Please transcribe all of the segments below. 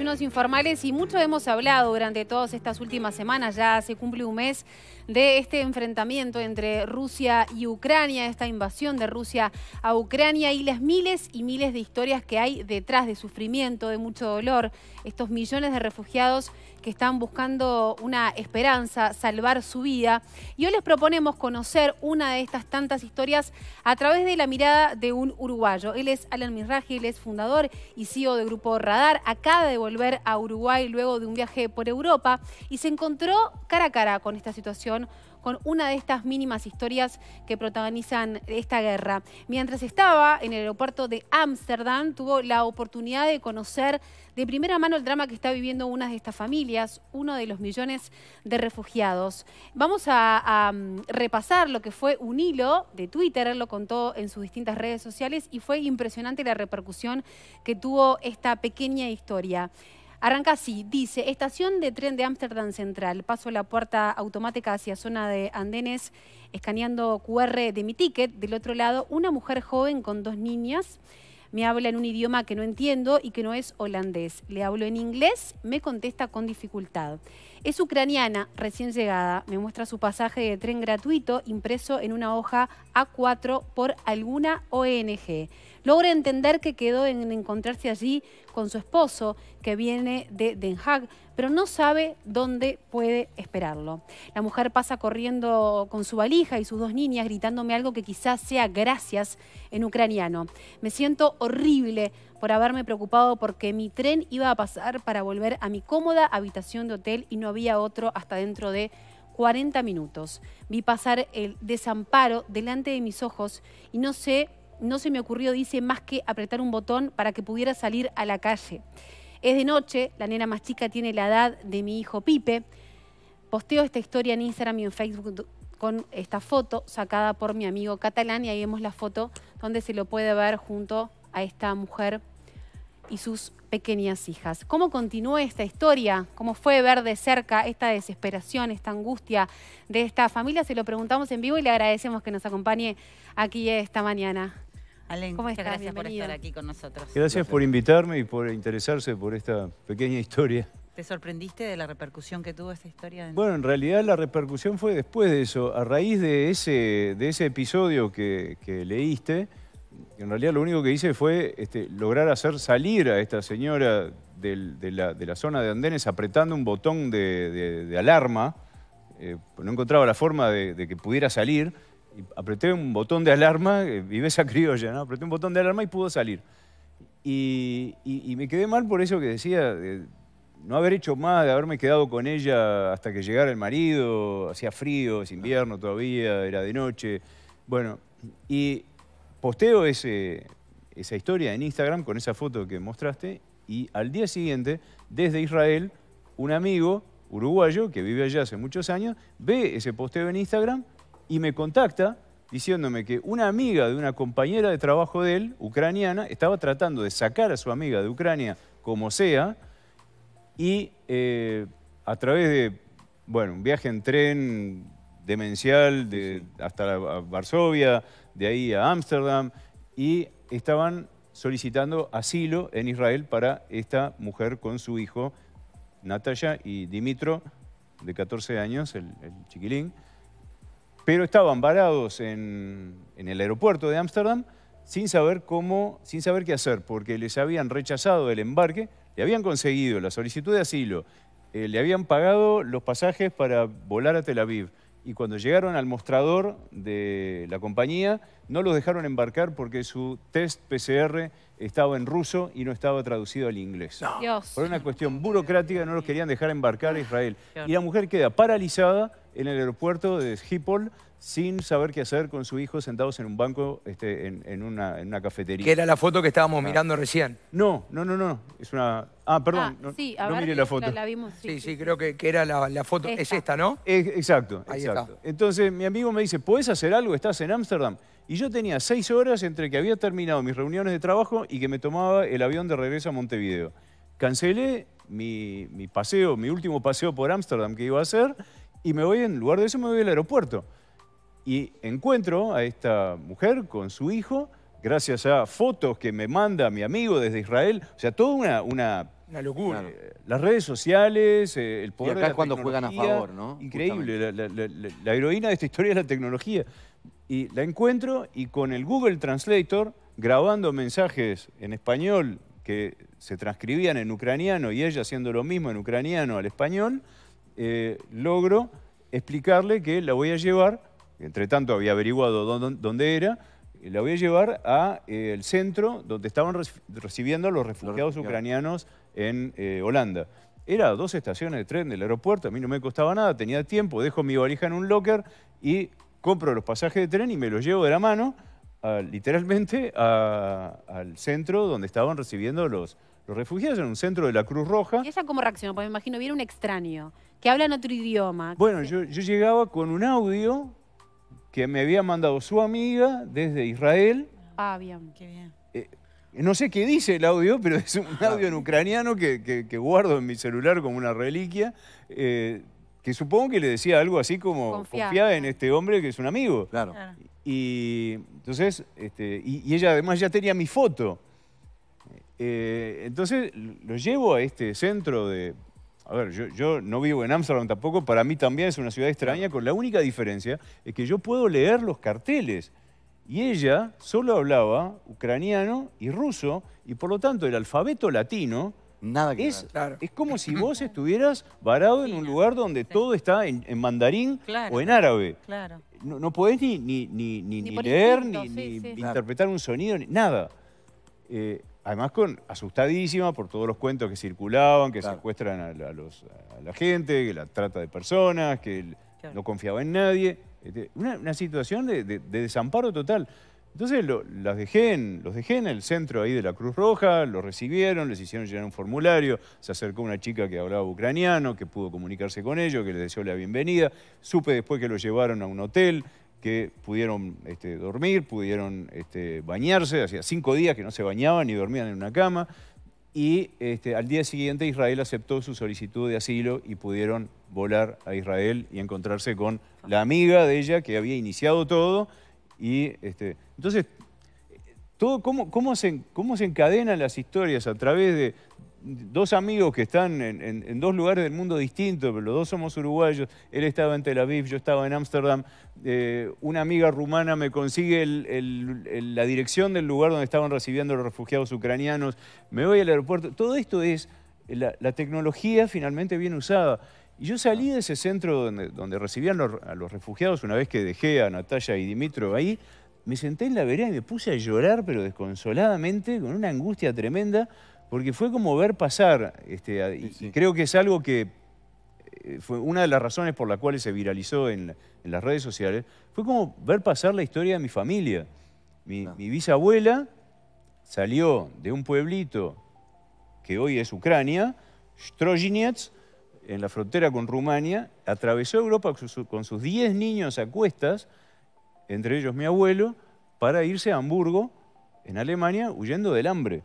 unos informales y mucho hemos hablado durante todas estas últimas semanas, ya se cumple un mes de este enfrentamiento entre Rusia y Ucrania, esta invasión de Rusia a Ucrania y las miles y miles de historias que hay detrás de sufrimiento, de mucho dolor, estos millones de refugiados que están buscando una esperanza, salvar su vida. Y hoy les proponemos conocer una de estas tantas historias a través de la mirada de un uruguayo. Él es Alan Mirraji, él es fundador y CEO de Grupo Radar. Acaba de volver a Uruguay luego de un viaje por Europa y se encontró cara a cara con esta situación con una de estas mínimas historias que protagonizan esta guerra. Mientras estaba en el aeropuerto de Ámsterdam, tuvo la oportunidad de conocer de primera mano el drama que está viviendo una de estas familias, uno de los millones de refugiados. Vamos a, mm, repasar lo que fue un hilo de Twitter, lo contó en sus distintas redes sociales y fue impresionante la repercusión que tuvo esta pequeña historia. Arranca así, dice, estación de tren de Ámsterdam Central, paso la puerta automática hacia zona de andenes, escaneando QR de mi ticket, del otro lado una mujer joven con dos niñas me habla en un idioma que no entiendo y que no es holandés. Le hablo en inglés, me contesta con dificultad. Es ucraniana, recién llegada. Me muestra su pasaje de tren gratuito impreso en una hoja A4 por alguna ONG. Logra entender que quedó en encontrarse allí con su esposo, que viene de Den Haag, pero no sabe dónde puede esperarlo. La mujer pasa corriendo con su valija y sus dos niñas gritándome algo que quizás sea gracias en ucraniano. Me siento horrible por haberme preocupado porque mi tren iba a pasar para volver a mi cómoda habitación de hotel y no había otro hasta dentro de 40 minutos. Vi pasar el desamparo delante de mis ojos y no sé no se me ocurrió, dice, más que apretar un botón para que pudiera salir a la calle. Es de noche, la nena más chica tiene la edad de mi hijo Pipe. Posteo esta historia en Instagram y en Facebook con esta foto sacada por mi amigo catalán y ahí vemos la foto donde se lo puede ver junto a esta mujer y sus pequeñas hijas. ¿Cómo continuó esta historia? ¿Cómo fue ver de cerca esta desesperación, esta angustia de esta familia? Se lo preguntamos en vivo y le agradecemos que nos acompañe aquí esta mañana. Alen, muchas gracias por estar aquí con nosotros. Gracias por invitarme y por interesarse por esta pequeña historia. ¿Te sorprendiste de la repercusión que tuvo esta historia? Bueno, en realidad la repercusión fue después de eso. A raíz de ese, de ese episodio que, leíste, en realidad lo único que hice fue este, lograr hacer salir a esta señora de, la, de, la, zona de andenes apretando un botón de, alarma. Eh, pues no encontraba la forma de, que pudiera salir. Y apreté un botón de alarma, vive eh, esa criolla, ¿no? Apreté un botón de alarma y pudo salir. Y, me quedé mal por eso que decía, no haber hecho más, de haberme quedado con ella hasta que llegara el marido, hacía frío, es invierno todavía, era de noche. Bueno, y posteo esa historia en Instagram con esa foto que mostraste y al día siguiente, desde Israel, un amigo uruguayo que vive allá hace muchos años, ve ese posteo en Instagram y me contacta diciéndome que una amiga de una compañera de trabajo de él, ucraniana, estaba tratando de sacar a su amiga de Ucrania como sea y eh, a través de, bueno, un viaje en tren demencial hasta Varsovia, de ahí a Ámsterdam, y estaban solicitando asilo en Israel para esta mujer con su hijo, Natalia y Dimitro, de 14 años, el chiquilín pero estaban varados en, el aeropuerto de Ámsterdam sin saber cómo, sin saber qué hacer, porque les habían rechazado el embarque, le habían conseguido la solicitud de asilo, eh, le habían pagado los pasajes para volar a Tel Aviv. Y cuando llegaron al mostrador de la compañía, no los dejaron embarcar porque su test PCR estaba en ruso y no estaba traducido al inglés. Por una cuestión burocrática no los querían dejar embarcar a Israel. Y la mujer queda paralizada en el aeropuerto de Schiphol sin saber qué hacer con su hijo sentados en un banco, este, en, una, cafetería. Que era la foto que estábamos ah. mirando recién. No, no, no, no. Es una... Ah, perdón. Ah, no, mire la foto. sí, sí, creo que, que era la, foto. Es esta, ¿no? exacto, exacto. Entonces mi amigo me dice, ¿puedes hacer algo? Estás en Ámsterdam. Y yo tenía seis horas entre que había terminado mis reuniones de trabajo y que me tomaba el avión de regreso a Montevideo. Cancelé mi, mi paseo, mi último paseo por Ámsterdam que iba a hacer y me voy, en lugar de eso, me voy al aeropuerto. Y encuentro a esta mujer con su hijo, gracias a fotos que me manda mi amigo desde Israel. O sea, toda una... Una, una locura. Eh, las redes sociales, eh, el poder y acá es cuando juegan a favor, ¿no? Increíble. La, la heroína de esta historia es la tecnología. Y la encuentro y con el Google Translator, grabando mensajes en español que se transcribían en ucraniano y ella haciendo lo mismo en ucraniano al español, eh, logro explicarle que la voy a llevar, entre tanto había averiguado dónde, era, la voy a llevar al eh, el centro donde estaban recibiendo a los refugiados ucranianos en eh, Holanda. Era dos estaciones de tren del aeropuerto, a mí no me costaba nada, tenía tiempo, dejo mi valija en un locker y compro los pasajes de tren y me los llevo de la mano, literalmente, al centro donde estaban recibiendo los los refugiados en un centro de la Cruz Roja. ¿Y ella cómo reaccionó? Porque me imagino, viene un extraño que habla en otro idioma. Bueno, yo, llegaba con un audio que me había mandado su amiga desde Israel. Ah, bien, qué bien. Eh, no sé qué dice el audio, pero es un ah. audio en ucraniano que, guardo en mi celular como una reliquia, eh, que supongo que le decía algo así como, confía, en este hombre que es un amigo. Claro. Y entonces, este, y, ella además ya tenía mi foto. Eh, entonces lo llevo a este centro de... A ver, yo, no vivo en Ámsterdam tampoco, para mí también es una ciudad extraña, con la única diferencia es que yo puedo leer los carteles. Y ella solo hablaba ucraniano y ruso, y por lo tanto el alfabeto latino Nada es, es como si vos estuvieras varado en un lugar donde todo está en, mandarín o en árabe. No, podés ni, ni, leer, ni, interpretar un sonido, nada. Eh, Además, con, asustadísima por todos los cuentos que circulaban, que secuestran a, la gente, que la trata de personas, que no confiaba en nadie. Este, una, situación de, desamparo total. Entonces las dejé los dejé en el centro ahí de la Cruz Roja, los recibieron, les hicieron llenar un formulario, se acercó una chica que hablaba ucraniano, que pudo comunicarse con ellos, que les deseó la bienvenida. Supe después que lo llevaron a un hotel, que pudieron este, dormir, pudieron este, bañarse, hacía cinco días que no se bañaban ni dormían en una cama, y este, al día siguiente Israel aceptó su solicitud de asilo y pudieron volar a Israel y encontrarse con la amiga de ella que había iniciado todo. Y, entonces, todo, ¿cómo, cómo, se, ¿cómo se encadenan las historias a través de, dos amigos que están en, dos lugares del mundo distintos, pero los dos somos uruguayos, él estaba en Tel Aviv, yo estaba en Ámsterdam, eh, una amiga rumana me consigue la dirección del lugar donde estaban recibiendo los refugiados ucranianos, me voy al aeropuerto, todo esto es, la, tecnología finalmente bien usada. Y yo salí de ese centro donde, recibían a los refugiados una vez que dejé a Natalia y Dimitro ahí, me senté en la vereda y me puse a llorar, pero desconsoladamente, con una angustia tremenda, porque fue como ver pasar, este, y, creo que es algo que eh, fue una de las razones por las cuales se viralizó en, las redes sociales, fue como ver pasar la historia de mi familia. Mi, bisabuela salió de un pueblito que hoy es Ucrania, Strojinets, en la frontera con Rumania, atravesó Europa con sus 10 niños a cuestas, entre ellos mi abuelo, para irse a Hamburgo, en Alemania, huyendo del hambre.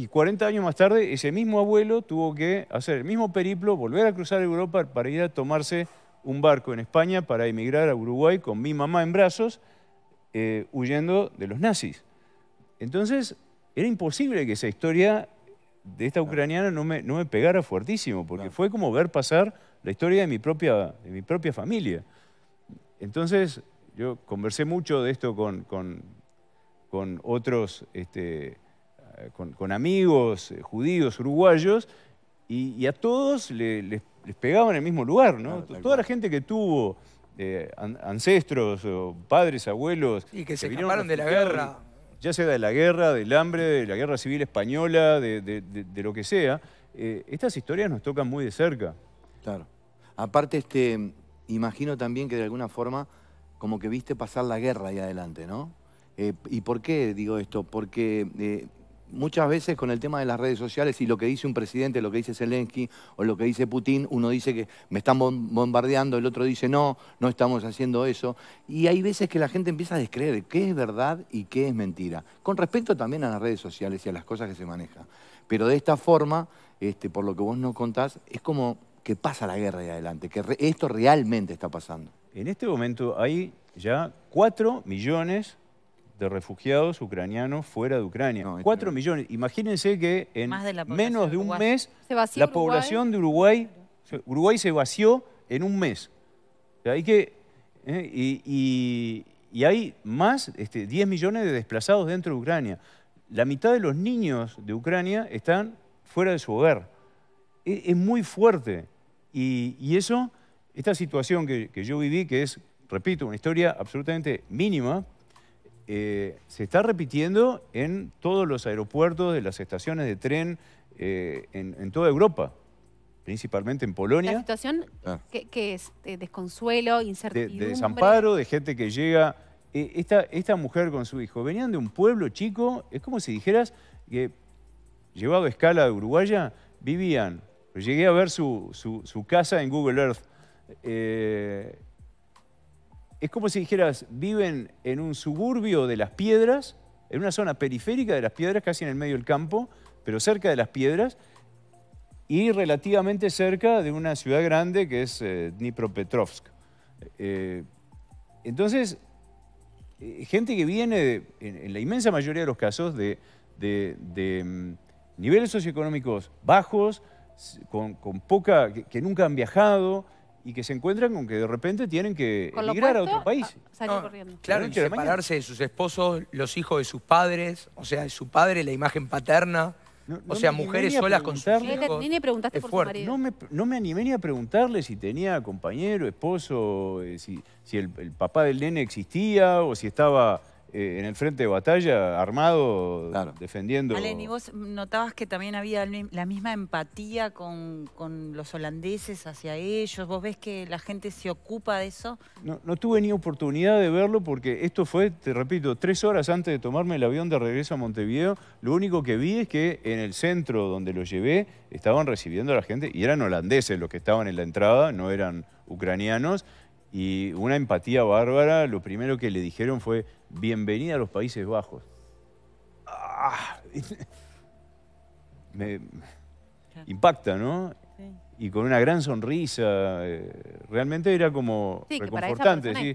Y 40 años más tarde, ese mismo abuelo tuvo que hacer el mismo periplo, volver a cruzar Europa para ir a tomarse un barco en España para emigrar a Uruguay con mi mamá en brazos, eh, huyendo de los nazis. Entonces, era imposible que esa historia de esta ucraniana no me, no me pegara fuertísimo, porque fue como ver pasar la historia de mi propia, de mi propia familia. Entonces, yo conversé mucho de esto con, con, con otros... Este, eh, con, amigos eh, judíos, uruguayos, y, a todos les, pegaban en el mismo lugar, ¿no? Toda la gente que tuvo eh, ancestros, padres, abuelos... Y que, se vinieron de la guerra. Ya sea de la guerra, del hambre, de la guerra civil española, de, lo que sea, estas historias nos tocan muy de cerca. Claro. Aparte, este, imagino también que de alguna forma como que viste pasar la guerra ahí adelante, ¿no? ¿Y por qué digo esto? Porque muchas veces con el tema de las redes sociales y lo que dice un presidente, lo que dice Zelensky o lo que dice Putin, uno dice que me están bombardeando, el otro dice no, no estamos haciendo eso. Y hay veces que la gente empieza a descreer qué es verdad y qué es mentira, con respecto también a las redes sociales y a las cosas que se manejan. Pero de esta forma, este, por lo que vos nos contás, es como que pasa la guerra de adelante, que esto realmente está pasando. En este momento hay ya 4 millones de refugiados ucranianos fuera de Ucrania. 4 millones. Imagínense que en menos de un mes la población de Uruguay, Uruguay se vació en un mes. que, eh, y, hay más 10 este, millones de desplazados dentro de Ucrania. La mitad de los niños de Ucrania están fuera de su hogar. E, es, muy fuerte. Y, eso, esta situación que yo viví, que es, repito, una historia absolutamente mínima, eh, se está repitiendo en todos los aeropuertos, de las estaciones de tren, eh, en, toda Europa, principalmente en Polonia. La situación ah. que, es de desconsuelo, incertidumbre. De, desamparo, de gente que llega. Eh, esta, mujer con su hijo, venían de un pueblo chico, es como si dijeras que, llevado a escala de uruguaya, vivían. Llegué a ver su casa en Google Earth es como si dijeras, viven en un suburbio de las piedras, en una zona periférica de las piedras, casi en el medio del campo, pero cerca de las piedras, y relativamente cerca de una ciudad grande que es eh, Dnipropetrovsk. Eh, eh, entonces, gente que viene, en, la inmensa mayoría de los casos, de, mm, niveles socioeconómicos bajos, con, poca, que nunca han viajado, y que se encuentran con que de repente tienen que emigrar a otro país. Claro, separarse de sus esposos, los hijos de sus padres, o sea, de su padre, la imagen paterna. o sea, mujeres solas con sus No me, animé ni a preguntarle si tenía compañero, esposo, eh, si, el, papá del nene existía o si estaba eh, en el frente de batalla, armado, defendiendo. Alen, ¿y vos notabas que también había la misma empatía con, los holandeses hacia ellos? ¿Vos ves que la gente se ocupa de eso? No, no tuve ni oportunidad de verlo porque esto fue, te repito, tres horas antes de tomarme el avión de regreso a Montevideo. Lo único que vi es que en el centro donde lo llevé estaban recibiendo a la gente y eran holandeses los que estaban en la entrada, no eran ucranianos y una empatía bárbara, lo primero que le dijeron fue, bienvenida a los Países Bajos. Ah, me, impacta, ¿no? Y con una gran sonrisa, eh, realmente era como sí, reconfortante. sí,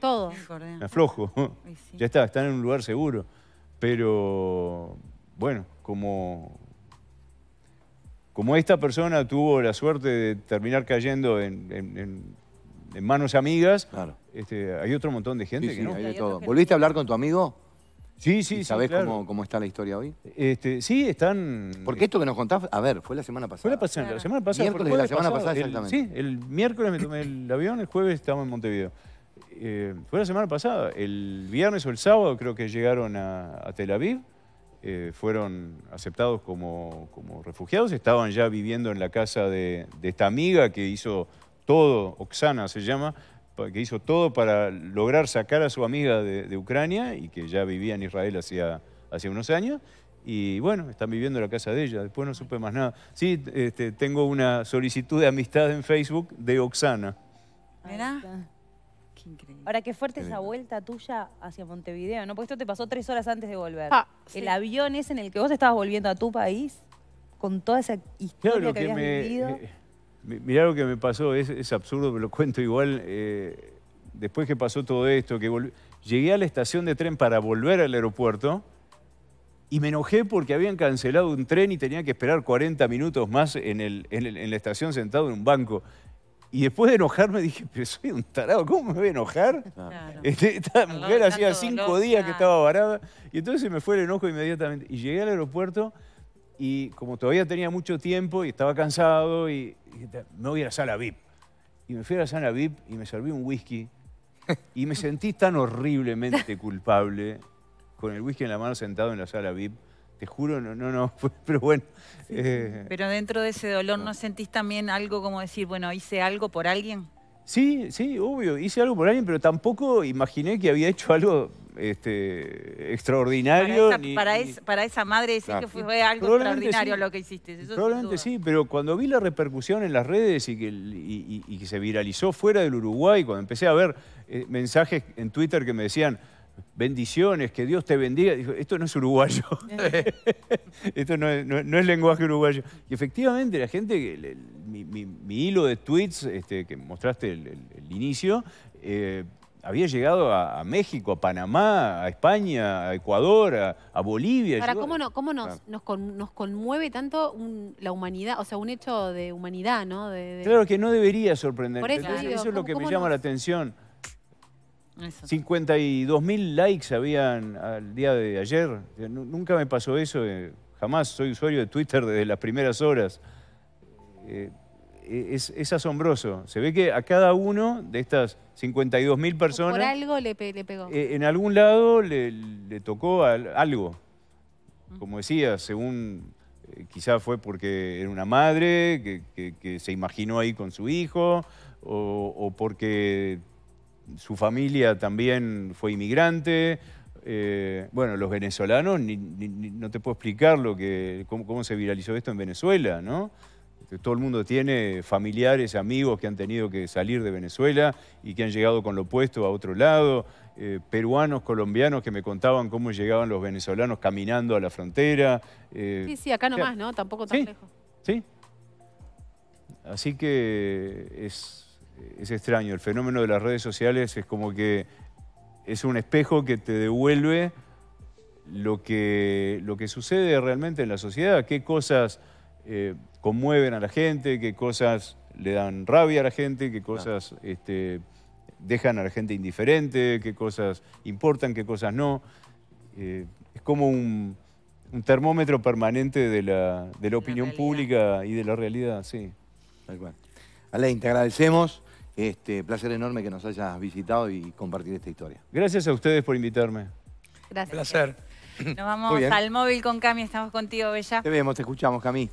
aflojo, ya está, están en un lugar seguro. Pero, bueno, como, como esta persona tuvo la suerte de terminar cayendo en en manos amigas. Este, hay otro montón de gente que Hay de todo. ¿Volviste a hablar con tu amigo? Sí, sí, ¿Y ¿Sabés cómo, está la historia hoy? Este, sí, están... Porque esto que nos contás, a ver, fue la semana pasada. Fue la, semana pasada. Miércoles de la semana pasada, exactamente. sí, el miércoles me tomé el avión, el jueves estábamos en Montevideo. Eh, fue la semana pasada. El viernes o el sábado creo que llegaron a, Tel Aviv. Eh, fueron aceptados como, refugiados. Estaban ya viviendo en la casa de esta amiga que hizo todo, Oxana se llama, que hizo todo para lograr sacar a su amiga de, Ucrania y que ya vivía en Israel hacía, unos años. Y bueno, están viviendo en la casa de ella. Después no supe más nada. Sí, este, tengo una solicitud de amistad en Facebook de Oxana. ¿Verdad? Qué increíble. Ahora, qué fuerte esa vuelta tuya hacia Montevideo, ¿no? Porque esto te pasó tres horas antes de volver. Ah, el avión es en el que vos estabas volviendo a tu país, con toda esa historia que, habías vivido. Eh, Mirá lo que me pasó, es, absurdo, pero lo cuento igual. Eh, después que pasó todo esto, que llegué a la estación de tren para volver al aeropuerto y me enojé porque habían cancelado un tren y tenía que esperar 40 minutos más en, en, la estación sentado en un banco. Y después de enojarme dije, pero soy un tarado, ¿cómo me voy a enojar? Este, esta mujer hacía cinco días que estaba varada. Y entonces se me fue el enojo inmediatamente. Y llegué al aeropuerto y como todavía tenía mucho tiempo y estaba cansado, y, me voy a la sala VIP. Y me fui a la sala VIP y me serví un whisky. Y me sentí tan horriblemente culpable con el whisky en la mano sentado en la sala VIP. Te juro, no, no, no, pero bueno. Eh, pero dentro de ese dolor, ¿no sentís también algo como decir, bueno, hice algo por alguien? Sí, sí, obvio, hice algo por alguien, pero tampoco imaginé que había hecho algo este, extraordinario. Para esa, madre decir ah, que fue algo extraordinario lo que hiciste. probablemente sí, pero cuando vi la repercusión en las redes y que, se viralizó fuera del Uruguay, cuando empecé a ver eh, mensajes en Twitter que me decían bendiciones, que Dios te bendiga. Dijo, esto no es uruguayo. esto no es, lenguaje uruguayo. Y efectivamente, la gente, mi, hilo de tweets este, que mostraste el, inicio, eh, había llegado a, México, a Panamá, a España, a Ecuador, a, Bolivia. ¿cómo, cómo nos, conmueve tanto la humanidad, o sea, un hecho de humanidad, ¿no? Claro que no debería sorprender. eso, es lo que me llama la atención. 52 mil likes habían al día de ayer. Eh, nunca me pasó eso. Eh, jamás soy usuario de Twitter desde las primeras horas. Eh, e-, es, asombroso. Se ve que a cada uno de estas 52 mil personas... Por algo le, pegó. E-, en algún lado le, tocó algo. Como decía, según eh, quizás fue porque era una madre que, se imaginó ahí con su hijo o, porque su familia también fue inmigrante. Eh, bueno, los venezolanos, no te puedo explicar lo que, cómo se viralizó esto en Venezuela, ¿no? Este, todo el mundo tiene familiares, amigos que han tenido que salir de Venezuela y que han llegado con lo opuesto a otro lado, eh, peruanos, colombianos que me contaban cómo llegaban los venezolanos caminando a la frontera. Eh, sí, sí, acá nomás, ¿no? Tampoco tan lejos. Sí. Así que es, extraño. El fenómeno de las redes sociales es como que es un espejo que te devuelve lo que, lo que sucede realmente en la sociedad, qué cosas eh, conmueven a la gente, qué cosas le dan rabia a la gente, qué cosas este, dejan a la gente indiferente, qué cosas importan, qué cosas no. Eh, es como un, termómetro permanente de la, opinión pública y de la realidad, sí. Tal Alain, te agradecemos. Este, placer enorme que nos hayas visitado y compartir esta historia. Gracias a ustedes por invitarme. Gracias. placer. Nos vamos al móvil con Cami, estamos contigo, Bella. Te vemos, te escuchamos, Cami.